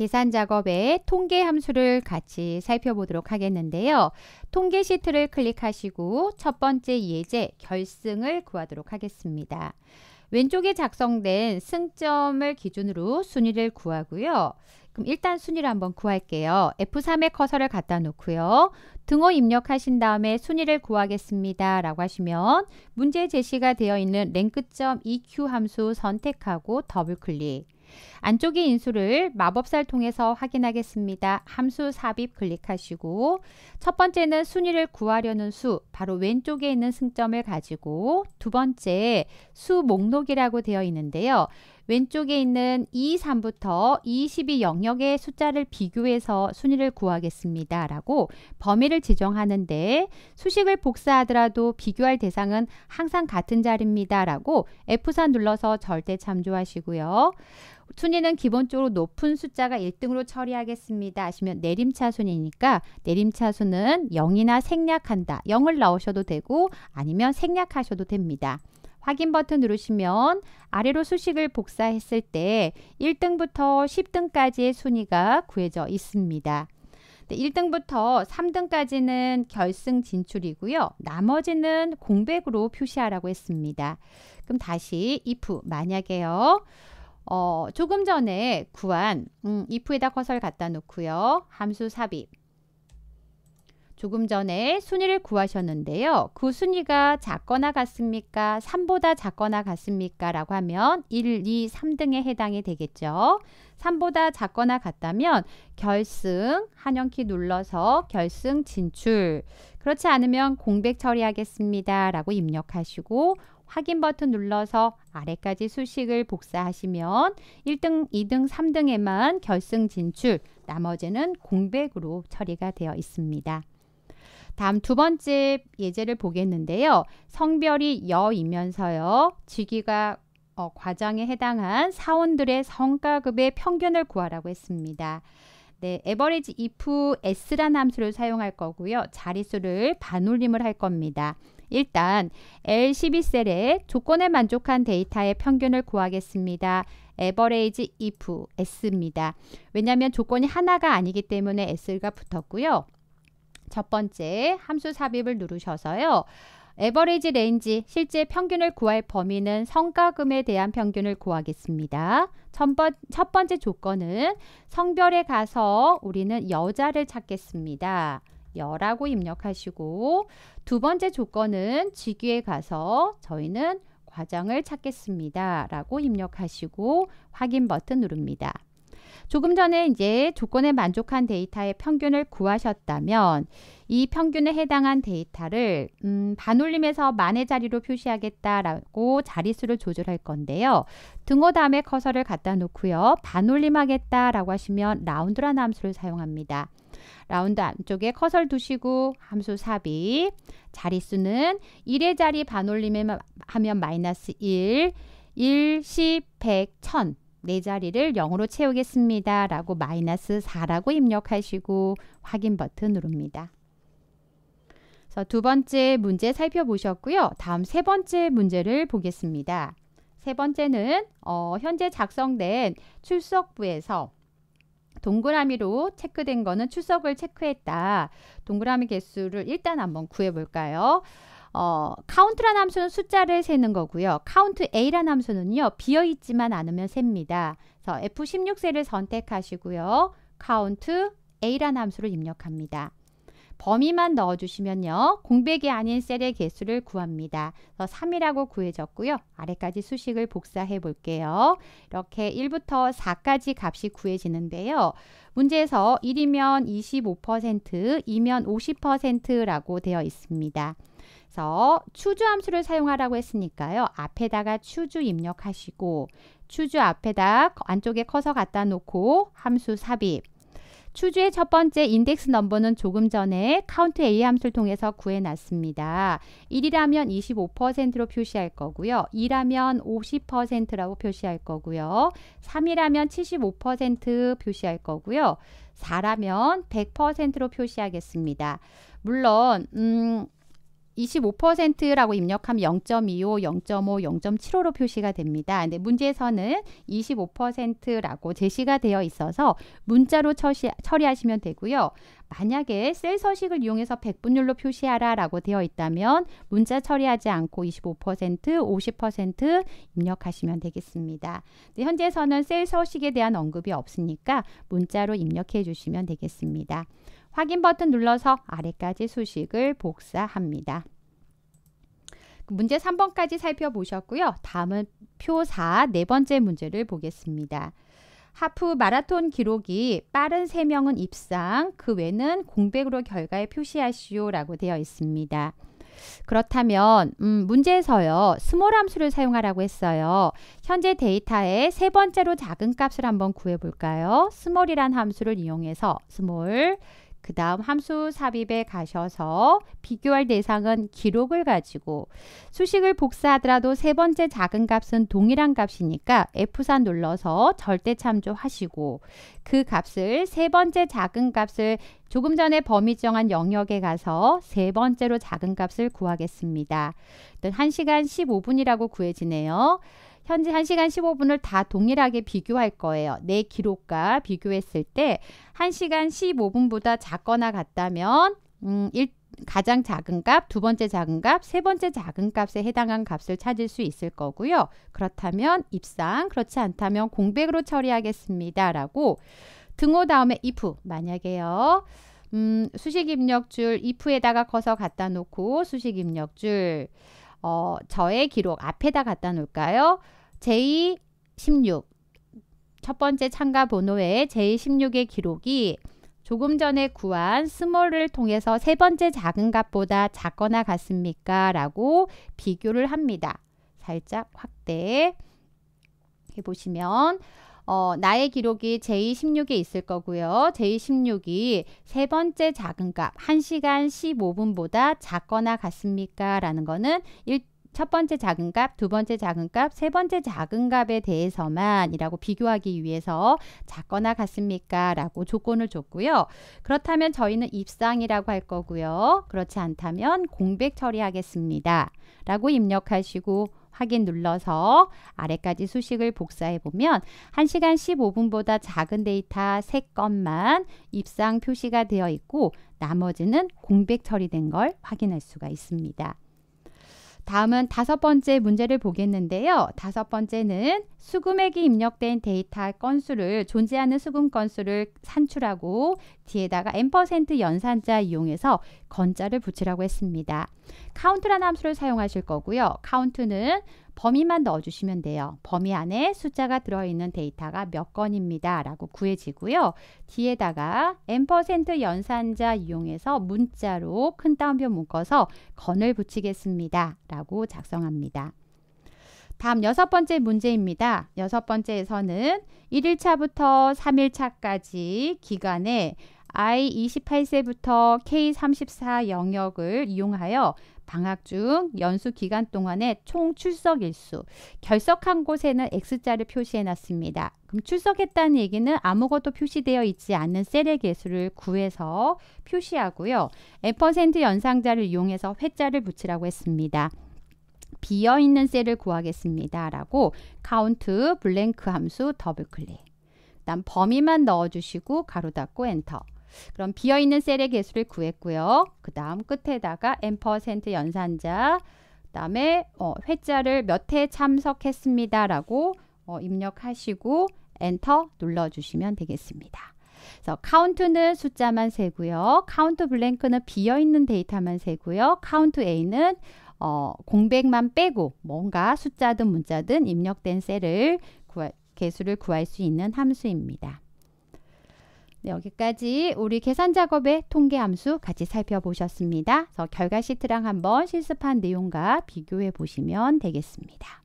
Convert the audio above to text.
계산 작업에 통계 함수를 같이 살펴보도록 하겠는데요. 통계 시트를 클릭하시고 첫 번째 예제 결승을 구하도록 하겠습니다. 왼쪽에 작성된 승점을 기준으로 순위를 구하고요. 그럼 일단 순위를 한번 구할게요. F3에 커서를 갖다 놓고요. 등호 입력하신 다음에 순위를 구하겠습니다. 라고 하시면 문제 제시가 되어 있는 랭크 EQ 함수 선택하고 더블클릭. 안쪽의 인수를 마법사를 통해서 확인하겠습니다. 함수 삽입 클릭하시고 첫 번째는 순위를 구하려는 수, 바로 왼쪽에 있는 승점을 가지고 두 번째 수 목록이라고 되어 있는데요. 왼쪽에 있는 2, 3부터 2, 12 영역의 숫자를 비교해서 순위를 구하겠습니다. 라고 범위를 지정하는데 수식을 복사하더라도 비교할 대상은 항상 같은 자리입니다. 라고 F4 눌러서 절대 참조하시고요. 순위는 기본적으로 높은 숫자가 1등으로 처리하겠습니다. 아시면 내림차 순이니까 내림차 순은 0이나 생략한다. 0을 넣으셔도 되고 아니면 생략하셔도 됩니다. 확인 버튼 누르시면 아래로 수식을 복사했을 때 1등부터 10등까지의 순위가 구해져 있습니다. 1등부터 3등까지는 결승 진출이고요. 나머지는 공백으로 표시하라고 했습니다. 그럼 다시 if 만약에요. 어, 조금 전에 구한 음, if에다 커서를 갖다 놓고요. 함수 삽입 조금 전에 순위를 구하셨는데요. 그 순위가 작거나 같습니까? 3보다 작거나 같습니까? 라고 하면 1, 2, 3등에 해당이 되겠죠. 3보다 작거나 같다면 결승 한영키 눌러서 결승 진출 그렇지 않으면 공백 처리하겠습니다. 라고 입력하시고 확인 버튼 눌러서 아래까지 수식을 복사하시면 1등, 2등, 3등에만 결승 진출, 나머지는 공백으로 처리가 되어 있습니다. 다음 두 번째 예제를 보겠는데요. 성별이 여이면서요. 직위가 어, 과정에 해당한 사원들의 성과급의 평균을 구하라고 했습니다. 네, average if s 라는 함수를 사용할 거고요. 자릿수를 반올림을 할 겁니다. 일단 l 1 2셀에 조건에 만족한 데이터의 평균을 구하겠습니다. average if s입니다. 왜냐하면 조건이 하나가 아니기 때문에 s가 붙었고요. 첫 번째 함수 삽입을 누르셔서요. 에버리지 레인지 실제 평균을 구할 범위는 성과금에 대한 평균을 구하겠습니다. 첫, 번, 째 조건은 성별에 가서 우리는 여자를 찾겠습니다. 여라고 입력하시고 두 번째 조건은 직위에 가서 저희는 과정을 찾겠습니다. 라고 입력하시고 확인 버튼 누릅니다. 조금 전에 이제 조건에 만족한 데이터의 평균을 구하셨다면 이 평균에 해당한 데이터를 음, 반올림에서 만의 자리로 표시하겠다라고 자릿수를 조절할 건데요. 등호 다음에 커서를 갖다 놓고요. 반올림하겠다라고 하시면 라운드란 함수를 사용합니다. 라운드 안쪽에 커서를 두시고 함수 삽입, 자릿수는 1의 자리 반올림에 하면 마이너스 1, 1, 10, 100, 1000내 네 자리를 0으로 채우겠습니다. 라고 마이너스 4라고 입력하시고 확인 버튼 누릅니다. 그래서 두 번째 문제 살펴보셨고요. 다음 세 번째 문제를 보겠습니다. 세 번째는 어, 현재 작성된 출석부에서 동그라미로 체크된 거는 출석을 체크했다. 동그라미 개수를 일단 한번 구해볼까요? 어, 카운트라는 함수는 숫자를 세는 거고요. 카운트 A라는 함수는요. 비어있지만 않으면 셉니다. 그래서 F16셀을 선택하시고요. 카운트 A라는 함수를 입력합니다. 범위만 넣어주시면요. 공백이 아닌 셀의 개수를 구합니다. 그래서 3이라고 구해졌고요. 아래까지 수식을 복사해 볼게요. 이렇게 1부터 4까지 값이 구해지는데요. 문제에서 1이면 25%, 2면 50%라고 되어 있습니다. 그래서 추주 함수를 사용하라고 했으니까요. 앞에다가 추주 입력하시고 추주 앞에다 안쪽에 커서 갖다 놓고 함수 삽입 추주의 첫 번째 인덱스 넘버는 조금 전에 카운트 A 함수를 통해서 구해놨습니다. 1이라면 25%로 표시할 거고요. 2라면 50%라고 표시할 거고요. 3이라면 75% 표시할 거고요. 4라면 100%로 표시하겠습니다. 물론 음, 25%라고 입력하면 0.25, 0.5, 0.75로 표시가 됩니다. 근데 문제에서는 25%라고 제시가 되어 있어서 문자로 처시, 처리하시면 되고요. 만약에 셀 서식을 이용해서 백분율로 표시하라 라고 되어 있다면 문자 처리하지 않고 25%, 50% 입력하시면 되겠습니다. 현재에서는 셀 서식에 대한 언급이 없으니까 문자로 입력해 주시면 되겠습니다. 확인 버튼 눌러서 아래까지 수식을 복사합니다. 그 문제 3번까지 살펴보셨고요. 다음은 표 4, 네 번째 문제를 보겠습니다. 하프 마라톤 기록이 빠른 3명은 입상, 그 외는 공백으로 결과에 표시하시오 라고 되어 있습니다. 그렇다면 음, 문제에서요. 스몰 함수를 사용하라고 했어요. 현재 데이터의 세 번째로 작은 값을 한번 구해볼까요? 스몰이란 함수를 이용해서 스몰 그 다음 함수 삽입에 가셔서 비교할 대상은 기록을 가지고 수식을 복사하더라도 세 번째 작은 값은 동일한 값이니까 F4 눌러서 절대 참조하시고 그 값을 세 번째 작은 값을 조금 전에 범위 정한 영역에 가서 세 번째로 작은 값을 구하겠습니다. 1시간 15분이라고 구해지네요. 현재 1시간 15분을 다 동일하게 비교할 거예요. 내 기록과 비교했을 때 1시간 15분보다 작거나 같다면 음, 일, 가장 작은 값, 두 번째 작은 값, 세 번째 작은 값에 해당한 값을 찾을 수 있을 거고요. 그렇다면 입상, 그렇지 않다면 공백으로 처리하겠습니다. 라고 등호 다음에 if 만약에요. 음, 수식 입력줄 if에다가 커서 갖다 놓고 수식 입력줄 어, 저의 기록 앞에다 갖다 놓을까요? 제216 첫 번째 참가 번호의 제16의 기록이 조금 전에 구한 스몰을 통해서 세 번째 작은 값보다 작거나 같습니까? 라고 비교를 합니다. 살짝 확대 해보시면 어, 나의 기록이 제216에 있을 거고요. 제216이 세 번째 작은 값 1시간 15분보다 작거나 같습니까? 라는 거는 1첫 번째 작은 값, 두 번째 작은 값, 세 번째 작은 값에 대해서만이라고 비교하기 위해서 작거나 같습니까? 라고 조건을 줬고요. 그렇다면 저희는 입상이라고 할 거고요. 그렇지 않다면 공백 처리하겠습니다. 라고 입력하시고 확인 눌러서 아래까지 수식을 복사해 보면 1시간 15분보다 작은 데이터 3건만 입상 표시가 되어 있고 나머지는 공백 처리된 걸 확인할 수가 있습니다. 다음은 다섯 번째 문제를 보겠는데요. 다섯 번째는 수금액이 입력된 데이터 건수를 존재하는 수금 건수를 산출하고 뒤에다가 n% 연산자 이용해서 건자를 붙이라고 했습니다. 카운트라는 함수를 사용하실 거고요. 카운트는 범위만 넣어주시면 돼요. 범위 안에 숫자가 들어있는 데이터가 몇 건입니다. 라고 구해지고요. 뒤에다가 n% 연산자 이용해서 문자로 큰 따옴표 묶어서 건을 붙이겠습니다. 라고 작성합니다. 다음 여섯 번째 문제입니다. 여섯 번째에서는 1일차부터 3일차까지 기간에 I28세부터 K34 영역을 이용하여 방학 중 연수 기간 동안에 총 출석 일수, 결석한 곳에는 X자를 표시해 놨습니다. 그럼 출석했다는 얘기는 아무것도 표시되어 있지 않는 셀의 개수를 구해서 표시하고요. F% 연상자를 이용해서 회자를 붙이라고 했습니다. 비어있는 셀을 구하겠습니다. 라고 카운트 블랭크 함수 더블클릭. 난 범위만 넣어주시고 가로 닫고 엔터. 그럼 비어있는 셀의 개수를 구했고요. 그 다음 끝에다가 n% 연산자 그 다음에 어, 회자를 몇 회 참석했습니다. 라고 어, 입력하시고 엔터 눌러주시면 되겠습니다. 그래서 카운트는 숫자만 세고요. 카운트 블랭크는 비어있는 데이터만 세고요. 카운트 A는 어, 공백만 빼고 뭔가 숫자든 문자든 입력된 셀을 구하, 개수를 구할 수 있는 함수입니다. 네, 여기까지 우리 계산 작업의 통계 함수 같이 살펴보셨습니다. 그래서 결과 시트랑 한번 실습한 내용과 비교해 보시면 되겠습니다.